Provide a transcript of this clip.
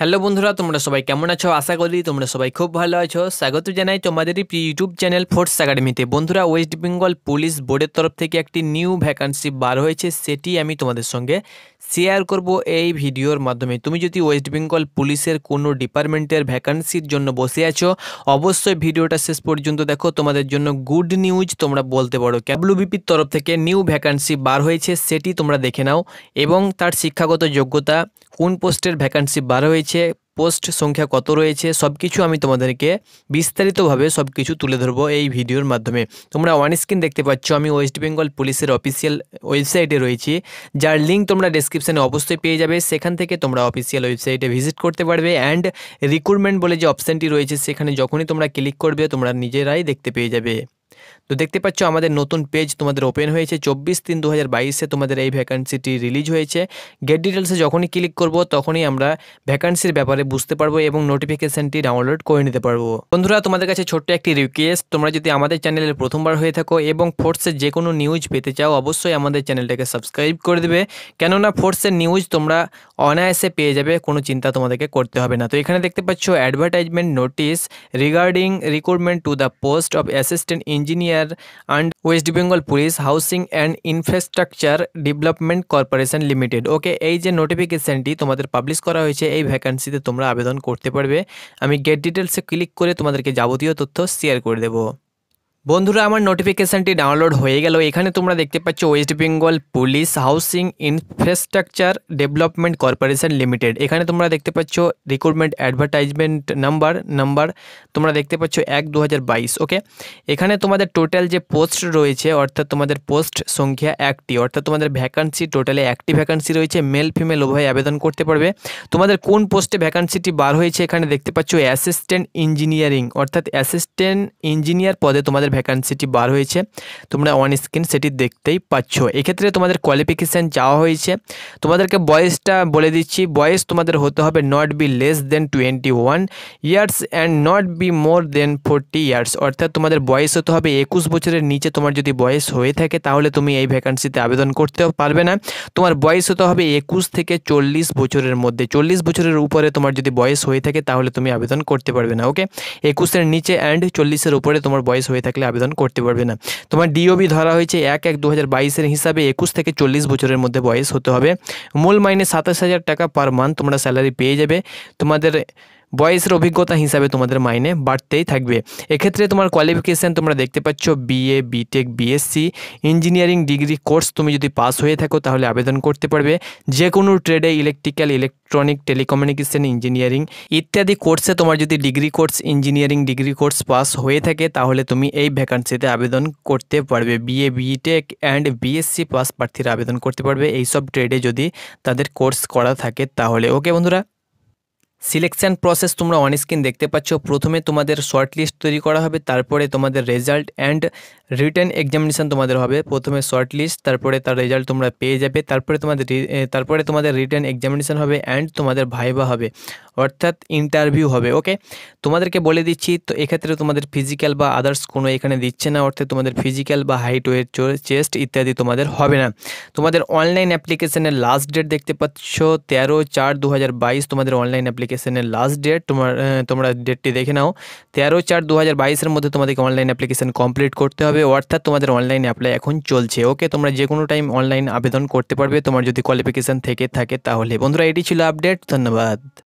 hello বন্ধুরা তোমরা সবাই কেমন আছো আশা করি তোমরা সবাই খুব ভালো আছো স্বাগত জানাই তোমাদেরই ইউটিউব চ্যানেল ফোর্স একাডেমিতে বন্ধুরা ওয়েস্ট বেঙ্গল পুলিশ বোর্ডের তরফ থেকে একটি নিউ ভ্যাকান্সি বার হয়েছে সেটি আমি তোমাদের সঙ্গে শেয়ার করব এই ভিডিওর মাধ্যমে তুমি যদি ওয়েস্ট বেঙ্গল পুলিশের কোনো ডিপার্টমেন্টের ভ্যাকান্সির জন্য বসে আছো অবশ্যই ভিডিওটা শেষ পর্যন্ত দেখো তোমাদের জন্য গুড নিউজ তোমরা বলতে পারো ক্যাবলুবিপির তরফ থেকে নিউ ভ্যাকান্সি বার হয়েছে সেটি তোমরা দেখে নাও এবং তার শিক্ষাগত যোগ্যতা কোন পোস্টের ভ্যাকান্সি বার হয়েছে রয়েছে পোস্ট সংখ্যা কত রয়েছে সব কিছু আমি তোমাদেরকে বিস্তারিতভাবে সব কিছু তুলে ধরবো এই ভিডিওর মাধ্যমে তোমরা ওয়ান স্ক্রিন দেখতে পাচ্ছ আমি ওয়েস্ট বেঙ্গল পুলিশের অফিসিয়াল ওয়েবসাইটে রয়েছি যার লিঙ্ক তোমরা ডেসক্রিপশানে অবশ্যই পেয়ে যাবে সেখান থেকে তোমরা অফিসিয়াল ওয়েবসাইটে ভিজিট করতে পারবে অ্যান্ড রিক্রুটমেন্ট বলে যে অপশানটি রয়েছে সেখানে যখনই তোমরা ক্লিক করবে তোমরা নিজেরাই দেখতে পেয়ে যাবে তো দেখতে পাচ্ছ আমাদের নতুন পেজ তোমাদের ওপেন হয়েছে চব্বিশ তিন দু হাজার বাইশে তোমাদের এই ভ্যাকান্সিটি রিলিজ হয়েছে গেট ডিটেলসে যখনই ক্লিক করব তখনই আমরা ভ্যাকান্সির ব্যাপারে বুঝতে পারবো এবং নোটিফিকেশানটি ডাউনলোড করে নিতে পারবো বন্ধুরা তোমাদের কাছে ছোট্ট একটি রিকোয়েস্ট তোমরা যদি আমাদের চ্যানেলে প্রথমবার হয়ে থাকো এবং ফোর্সের যে কোনো নিউজ পেতে চাও অবশ্যই আমাদের চ্যানেলটাকে সাবস্ক্রাইব করে দেবে কেননা ফোর্সের নিউজ তোমরা অনায়াসে পেয়ে যাবে কোনো চিন্তা তোমাদেরকে করতে হবে না তো এখানে দেখতে পাচ্ছ advertisement notice regarding recruitment to the post of assistant engineer engineer and West Bengal police housing and infrastructure development corporation limited okay এই যে নোটিফিকেশানটি তোমাদের পাবলিশ করা হয়েছে এই ভ্যাকান্সিতে তোমরা আবেদন করতে পারবে আমি গেট ডিটেলসে ক্লিক করে তোমাদেরকে যাবতীয় তথ্য শেয়ার করে দেবো বন্ধুরা আমার নোটিফিকেশানটি ডাউনলোড হয়ে গেল এখানে তোমরা দেখতে পাচ্ছ West Bengal police housing infrastructure development corporation limited এখানে তোমরা দেখতে পাচ্ছ রিক্রুটমেন্ট অ্যাডভার্টাইজমেন্ট নাম্বার নাম্বার তোমরা দেখতে পাচ্ছ এক দু ওকে এখানে তোমাদের টোটাল যে পোস্ট রয়েছে অর্থাৎ তোমাদের পোস্ট সংখ্যা একটি অর্থাৎ তোমাদের ভ্যাকান্সি টোটালে একটি ভ্যাকান্সি রয়েছে মেল ফিমেল উভয় আবেদন করতে পারবে তোমাদের কোন পোস্টে ভ্যাকান্সিটি বার হয়েছে এখানে দেখতে পাচ্ছ অ্যাসিস্ট্যান্ট ইঞ্জিনিয়ারিং অর্থাৎ অ্যাসিস্ট্যান্ট ইঞ্জিনিয়ার পদে তোমাদের ভ্যাকান্সিটি বার হয়েছে তোমরা অন স্ক্রিন সেটি দেখতেই পাচ্ছ এক্ষেত্রে তোমাদের কোয়ালিফিকেশান চাওয়া হয়েছে তোমাদেরকে বয়সটা বলে দিচ্ছি বয়স তোমাদের হতে হবে not be less than twenty one years and not be more than forty years অর্থাৎ তোমাদের বয়স হতে হবে একুশ বছরের নিচে তোমার যদি বয়স হয়ে থাকে তাহলে তুমি এই ভ্যাকান্সিতে আবেদন করতে পারবে না তোমার বয়স হতে হবে একুশ থেকে চল্লিশ বছরের মধ্যে চল্লিশ বছরের উপরে তোমার যদি বয়স হয়ে থাকে তাহলে তুমি আবেদন করতে পারবে না ওকে একুশের নিচে অ্যান্ড চল্লিশের উপরে তোমার বয়স হয়ে থাকলে থাকলে আবেদন করতে পারবে না তোমার ডিওবি ধরা হয়েছে এক এক দু হাজার বাইশের হিসাবে একুশ থেকে চল্লিশ বছরের মধ্যে বয়স হতে হবে মূল মাইনে সাতাশ হাজার টাকা পার মান্থ তোমরা স্যালারি পেয়ে যাবে তোমাদের বয়সের অভিজ্ঞতা হিসাবে তোমাদের মাইনে বাড়তেই থাকবে এক্ষেত্রে তোমার কোয়ালিফিকেশান তোমরা দেখতে পাচ্ছ BA BTech BSc engineering degree course তুমি যদি পাস হয়ে থাকো তাহলে আবেদন করতে পারবে যে কোনো ট্রেডে ইলেকট্রিক্যাল ইলেকট্রনিক টেলিকমিউনিকেশান ইঞ্জিনিয়ারিং ইত্যাদি কোর্সে তোমার যদি degree course engineering degree course pass হয়ে থাকে তাহলে তুমি এই ভ্যাকান্সিতে আবেদন করতে পারবে BA BTech and BSc pass প্রার্থীরা আবেদন করতে পারবে এইসব ট্রেডে যদি তাদের কোর্স করা থাকে তাহলে ওকে বন্ধুরা সিলেকশান প্রসেস তোমরা অন স্ক্রিন দেখতে পাচ্ছ প্রথমে তোমাদের শর্ট লিস্ট তৈরি করা হবে তারপরে তোমাদের রেজাল্ট অ্যান্ড রিটার্ন এক্সামিনেশান তোমাদের হবে প্রথমে শর্ট লিস্ট তারপরে তার রেজাল্ট তোমরা পেয়ে যাবে তারপরে তোমাদের তারপরে তোমাদের রিটার্ন এক্সামিনেশান হবে অ্যান্ড তোমাদের ভাইবা হবে অর্থাৎ ইন্টারভিউ হবে ওকে তোমাদেরকে বলে দিচ্ছি তো এক্ষেত্রে তোমাদের ফিজিক্যাল বা আদার্স কোনো এখানে দিচ্ছে না অর্থাৎ তোমাদের ফিজিক্যাল বা হাইট ওয়েট চেস্ট ইত্যাদি তোমাদের হবে না তোমাদের অনলাইন অ্যাপ্লিকেশানের লাস্ট ডেট দেখতে পাচ্ছ তেরো চার দু তোমাদের অনলাইন অ্যাপ্লিকেশান অ্যাপ্লিকেশনের লাস্ট ডেট তোমার তোমরা ডেটটি দেখে নাও তেরো চার দু হাজার বাইশের মধ্যে তোমাদেরকে অনলাইন অ্যাপ্লিকেশন কমপ্লিট করতে হবে অর্থাৎ তোমাদের অনলাইন অ্যাপ্লাই এখন চলছে ওকে তোমরা যে কোনো টাইম অনলাইন আবেদন করতে পারবে তোমার যদি কোয়ালিফিকেশান থেকে থাকে তাহলে বন্ধুরা এটি ছিল আপডেট ধন্যবাদ